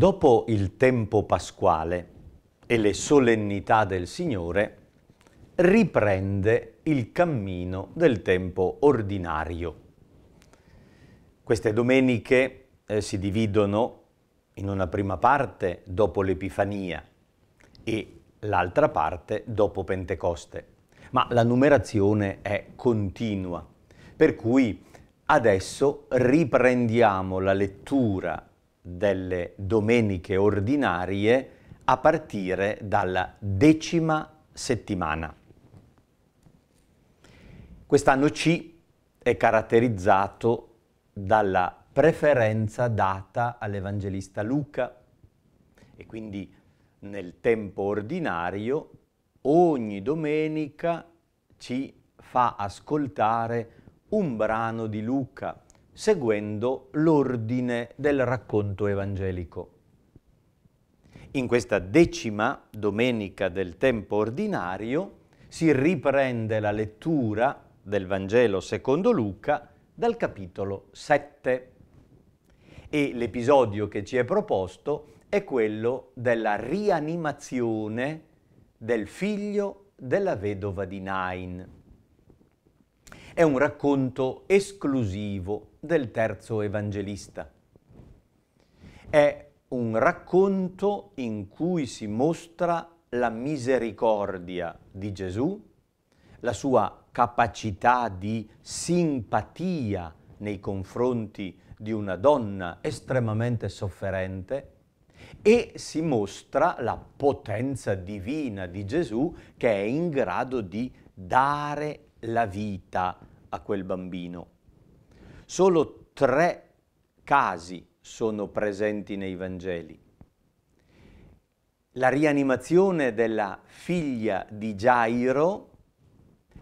Dopo il tempo pasquale e le solennità del Signore, riprende il cammino del tempo ordinario. Queste domeniche eh, si dividono in una prima parte dopo l'Epifania e l'altra parte dopo Pentecoste, ma la numerazione è continua, per cui adesso riprendiamo la lettura delle domeniche ordinarie a partire dalla decima settimana. Quest'anno C è caratterizzato dalla preferenza data all'Evangelista Luca e quindi nel tempo ordinario ogni domenica ci fa ascoltare un brano di Luca seguendo l'ordine del racconto evangelico. In questa decima domenica del tempo ordinario si riprende la lettura del Vangelo secondo Luca dal capitolo 7 e l'episodio che ci è proposto è quello della rianimazione del figlio della vedova di Nain è un racconto esclusivo del terzo evangelista. È un racconto in cui si mostra la misericordia di Gesù, la sua capacità di simpatia nei confronti di una donna estremamente sofferente e si mostra la potenza divina di Gesù che è in grado di dare la vita a quel bambino. Solo tre casi sono presenti nei Vangeli. La rianimazione della figlia di Gairo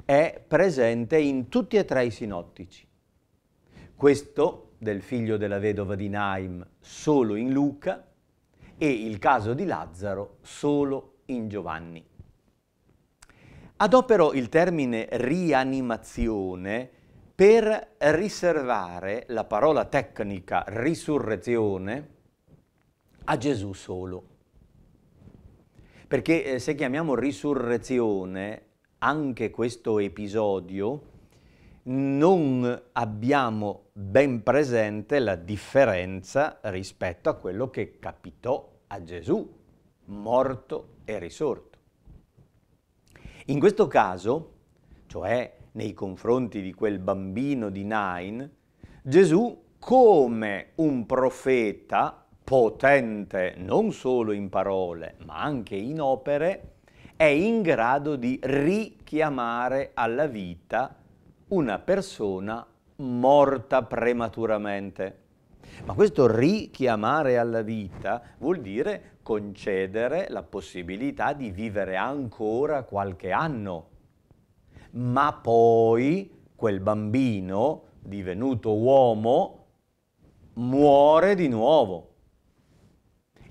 è presente in tutti e tre i sinottici. Questo del figlio della vedova di Naim solo in Luca e il caso di Lazzaro solo in Giovanni adopero il termine rianimazione per riservare la parola tecnica risurrezione a Gesù solo. Perché eh, se chiamiamo risurrezione anche questo episodio, non abbiamo ben presente la differenza rispetto a quello che capitò a Gesù, morto e risorto. In questo caso, cioè nei confronti di quel bambino di Nain, Gesù come un profeta potente non solo in parole ma anche in opere, è in grado di richiamare alla vita una persona morta prematuramente. Ma questo richiamare alla vita vuol dire concedere la possibilità di vivere ancora qualche anno. Ma poi quel bambino, divenuto uomo, muore di nuovo.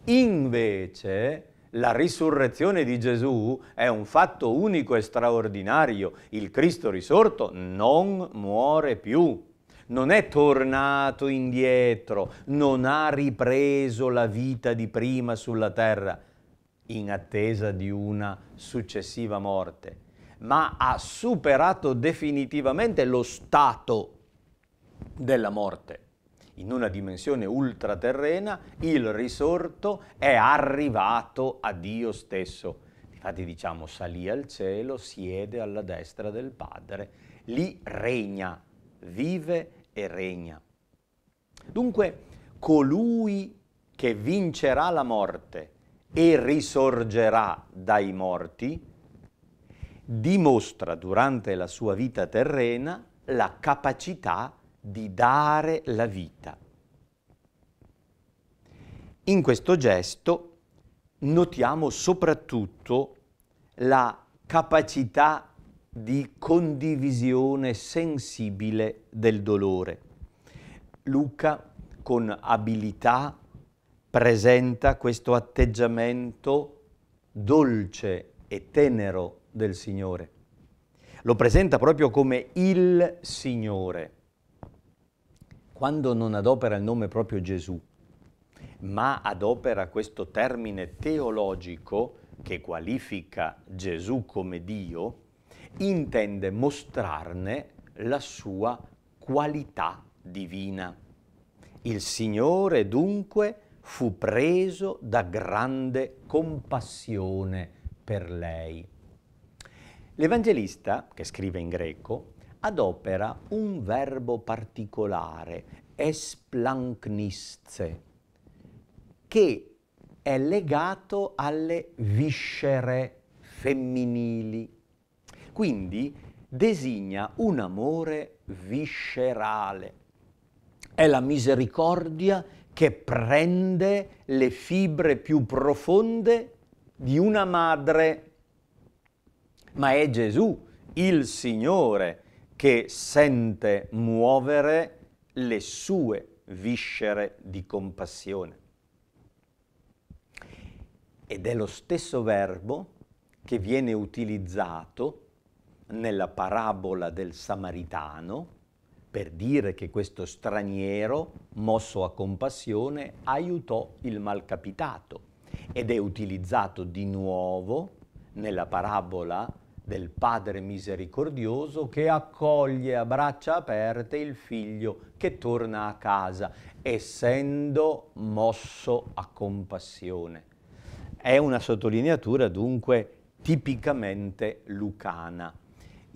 Invece, la risurrezione di Gesù è un fatto unico e straordinario. Il Cristo risorto non muore più non è tornato indietro, non ha ripreso la vita di prima sulla terra in attesa di una successiva morte, ma ha superato definitivamente lo stato della morte. In una dimensione ultraterrena il risorto è arrivato a Dio stesso. Infatti diciamo salì al cielo, siede alla destra del Padre, lì regna, vive e regna. Dunque, colui che vincerà la morte e risorgerà dai morti, dimostra durante la sua vita terrena la capacità di dare la vita. In questo gesto notiamo soprattutto la capacità di condivisione sensibile del dolore. Luca, con abilità, presenta questo atteggiamento dolce e tenero del Signore. Lo presenta proprio come il Signore. Quando non adopera il nome proprio Gesù, ma adopera questo termine teologico che qualifica Gesù come Dio, intende mostrarne la sua qualità divina. Il Signore dunque fu preso da grande compassione per lei. L'Evangelista, che scrive in greco, adopera un verbo particolare, esplanknistse, che è legato alle viscere femminili quindi designa un amore viscerale. È la misericordia che prende le fibre più profonde di una madre. Ma è Gesù, il Signore, che sente muovere le sue viscere di compassione. Ed è lo stesso verbo che viene utilizzato nella parabola del samaritano per dire che questo straniero, mosso a compassione, aiutò il malcapitato ed è utilizzato di nuovo nella parabola del Padre misericordioso che accoglie a braccia aperte il figlio che torna a casa, essendo mosso a compassione. È una sottolineatura dunque tipicamente lucana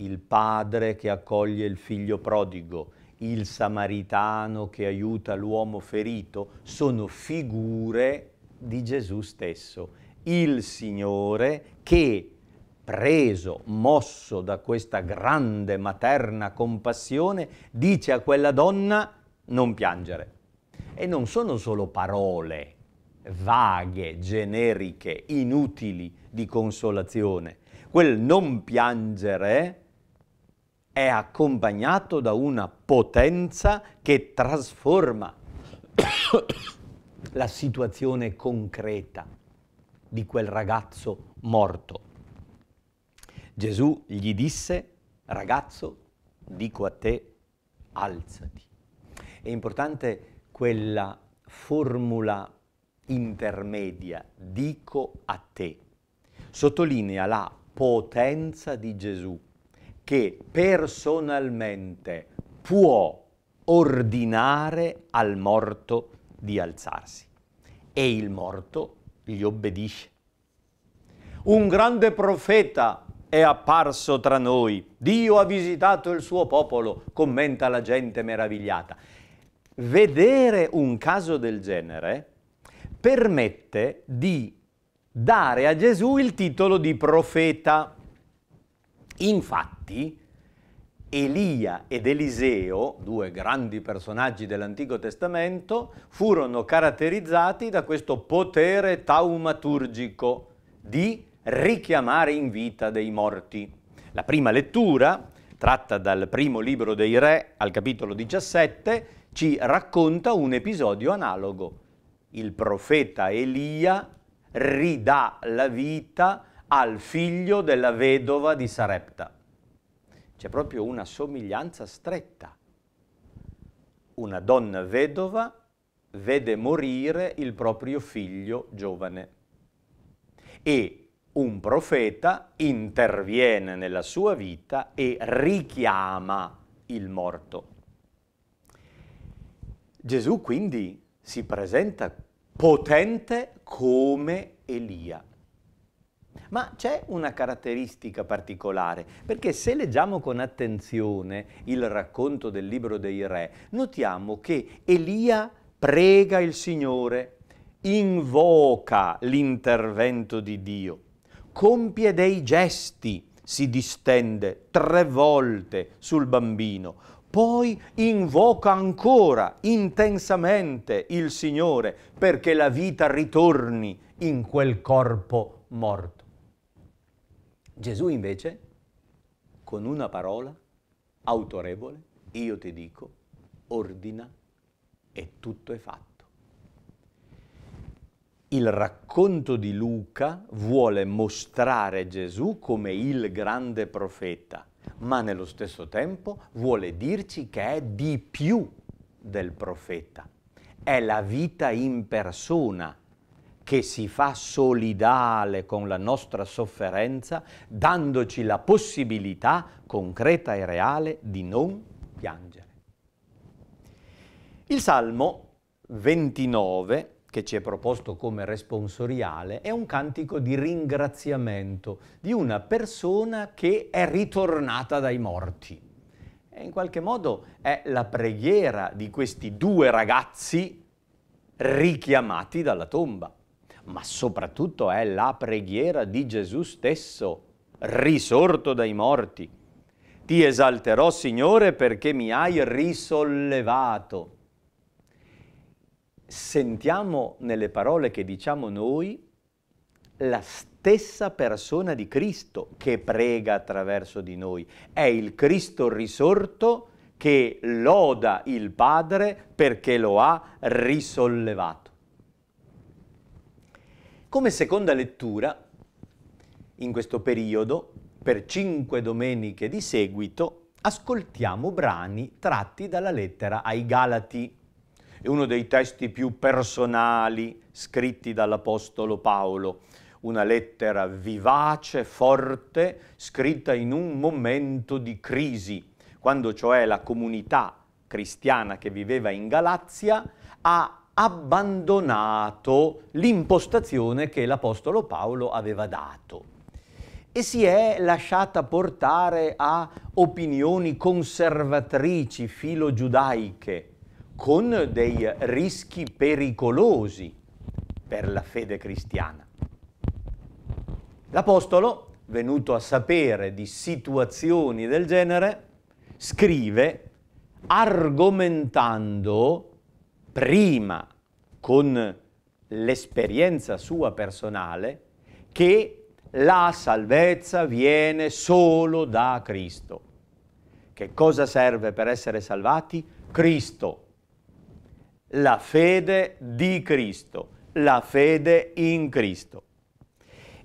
il padre che accoglie il figlio prodigo, il samaritano che aiuta l'uomo ferito, sono figure di Gesù stesso, il Signore che, preso, mosso da questa grande materna compassione, dice a quella donna non piangere. E non sono solo parole vaghe, generiche, inutili di consolazione. Quel non piangere è accompagnato da una potenza che trasforma la situazione concreta di quel ragazzo morto. Gesù gli disse, ragazzo, dico a te, alzati. È importante quella formula intermedia, dico a te. Sottolinea la potenza di Gesù che personalmente può ordinare al morto di alzarsi e il morto gli obbedisce. Un grande profeta è apparso tra noi, Dio ha visitato il suo popolo, commenta la gente meravigliata. Vedere un caso del genere permette di dare a Gesù il titolo di profeta Infatti, Elia ed Eliseo, due grandi personaggi dell'Antico Testamento, furono caratterizzati da questo potere taumaturgico di richiamare in vita dei morti. La prima lettura, tratta dal primo libro dei Re al capitolo 17, ci racconta un episodio analogo. Il profeta Elia ridà la vita a al figlio della vedova di Sarepta. C'è proprio una somiglianza stretta. Una donna vedova vede morire il proprio figlio giovane e un profeta interviene nella sua vita e richiama il morto. Gesù quindi si presenta potente come Elia. Ma c'è una caratteristica particolare, perché se leggiamo con attenzione il racconto del libro dei re, notiamo che Elia prega il Signore, invoca l'intervento di Dio, compie dei gesti, si distende tre volte sul bambino, poi invoca ancora intensamente il Signore perché la vita ritorni in quel corpo morto. Gesù invece, con una parola autorevole, io ti dico, ordina e tutto è fatto. Il racconto di Luca vuole mostrare Gesù come il grande profeta, ma nello stesso tempo vuole dirci che è di più del profeta. È la vita in persona che si fa solidale con la nostra sofferenza, dandoci la possibilità concreta e reale di non piangere. Il Salmo 29, che ci è proposto come responsoriale, è un cantico di ringraziamento di una persona che è ritornata dai morti. E in qualche modo è la preghiera di questi due ragazzi richiamati dalla tomba ma soprattutto è la preghiera di Gesù stesso, risorto dai morti. Ti esalterò, Signore, perché mi hai risollevato. Sentiamo nelle parole che diciamo noi la stessa persona di Cristo che prega attraverso di noi. È il Cristo risorto che loda il Padre perché lo ha risollevato. Come seconda lettura, in questo periodo, per cinque domeniche di seguito, ascoltiamo brani tratti dalla lettera ai Galati. È uno dei testi più personali scritti dall'Apostolo Paolo, una lettera vivace, forte, scritta in un momento di crisi, quando cioè la comunità cristiana che viveva in Galazia ha abbandonato l'impostazione che l'Apostolo Paolo aveva dato e si è lasciata portare a opinioni conservatrici, filogiudaiche, con dei rischi pericolosi per la fede cristiana. L'Apostolo, venuto a sapere di situazioni del genere, scrive argomentando prima con l'esperienza sua personale che la salvezza viene solo da Cristo. Che cosa serve per essere salvati? Cristo. La fede di Cristo, la fede in Cristo.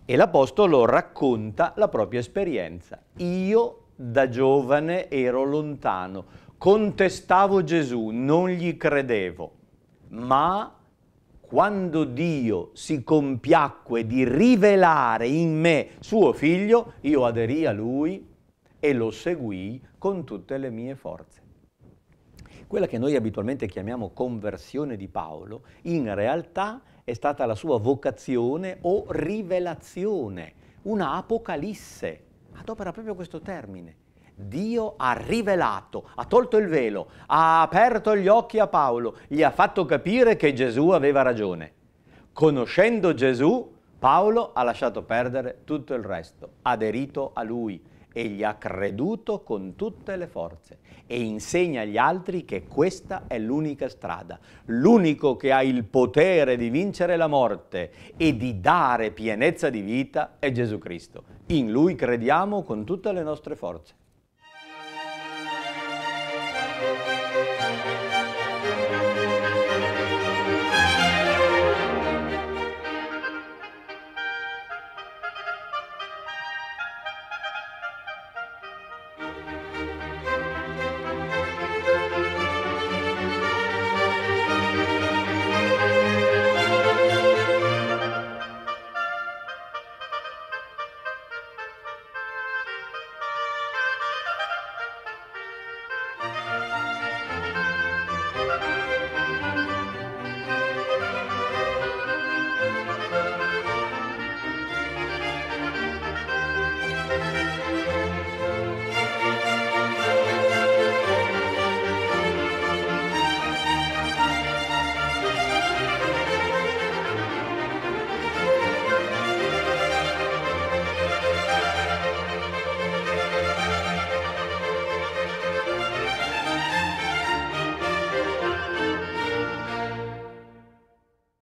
E l'Apostolo racconta la propria esperienza. Io da giovane ero lontano, contestavo Gesù, non gli credevo ma quando Dio si compiacque di rivelare in me suo figlio, io aderì a lui e lo seguì con tutte le mie forze. Quella che noi abitualmente chiamiamo conversione di Paolo, in realtà è stata la sua vocazione o rivelazione, una apocalisse, adopera proprio questo termine Dio ha rivelato, ha tolto il velo, ha aperto gli occhi a Paolo, gli ha fatto capire che Gesù aveva ragione. Conoscendo Gesù, Paolo ha lasciato perdere tutto il resto, ha aderito a lui e gli ha creduto con tutte le forze e insegna agli altri che questa è l'unica strada, l'unico che ha il potere di vincere la morte e di dare pienezza di vita è Gesù Cristo. In lui crediamo con tutte le nostre forze.